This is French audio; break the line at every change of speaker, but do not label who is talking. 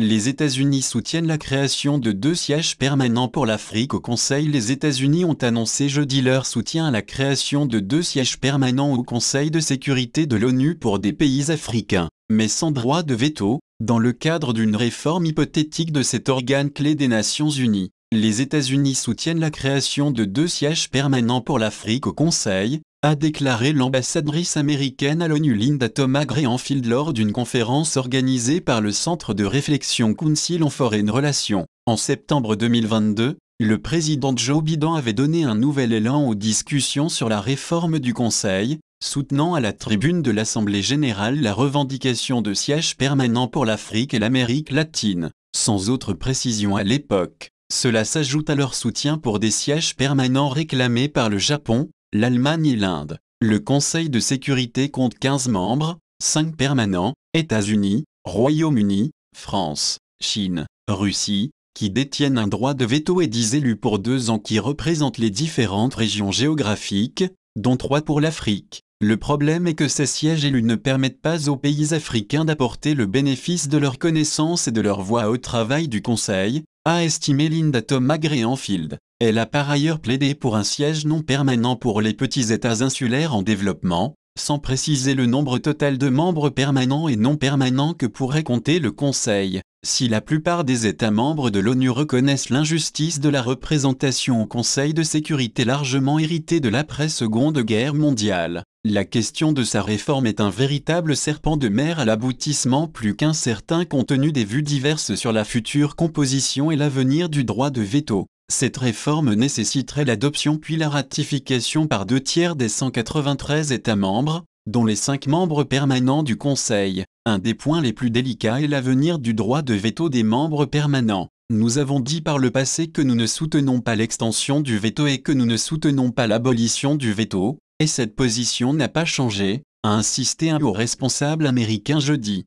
Les États-Unis soutiennent la création de deux sièges permanents pour l'Afrique au Conseil. Les États-Unis ont annoncé jeudi leur soutien à la création de deux sièges permanents au Conseil de sécurité de l'ONU pour des pays africains, mais sans droit de veto, dans le cadre d'une réforme hypothétique de cet organe clé des Nations Unies. Les États-Unis soutiennent la création de deux sièges permanents pour l'Afrique au Conseil, a déclaré l'ambassadrice américaine à l'ONU Linda Thomas Greenfield lors d'une conférence organisée par le Centre de réflexion Council on Foreign Relations. En septembre 2022, le président Joe Biden avait donné un nouvel élan aux discussions sur la réforme du Conseil, soutenant à la tribune de l'Assemblée générale la revendication de sièges permanents pour l'Afrique et l'Amérique latine, sans autre précision à l'époque. Cela s'ajoute à leur soutien pour des sièges permanents réclamés par le Japon, l'Allemagne et l'Inde. Le Conseil de sécurité compte 15 membres, 5 permanents, États-Unis, Royaume-Uni, France, Chine, Russie, qui détiennent un droit de veto et 10 élus pour deux ans qui représentent les différentes régions géographiques, dont 3 pour l'Afrique. Le problème est que ces sièges élus ne permettent pas aux pays africains d'apporter le bénéfice de leurs connaissances et de leur voix au travail du Conseil, a estimé Linda thomas Elle a par ailleurs plaidé pour un siège non permanent pour les petits États insulaires en développement, sans préciser le nombre total de membres permanents et non permanents que pourrait compter le Conseil. Si la plupart des États membres de l'ONU reconnaissent l'injustice de la représentation au Conseil de sécurité largement héritée de l'après-seconde guerre mondiale, la question de sa réforme est un véritable serpent de mer à l'aboutissement plus qu'incertain compte tenu des vues diverses sur la future composition et l'avenir du droit de veto. Cette réforme nécessiterait l'adoption puis la ratification par deux tiers des 193 États membres, dont les cinq membres permanents du Conseil, un des points les plus délicats est l'avenir du droit de veto des membres permanents. Nous avons dit par le passé que nous ne soutenons pas l'extension du veto et que nous ne soutenons pas l'abolition du veto, et cette position n'a pas changé, a insisté un haut responsable américain jeudi.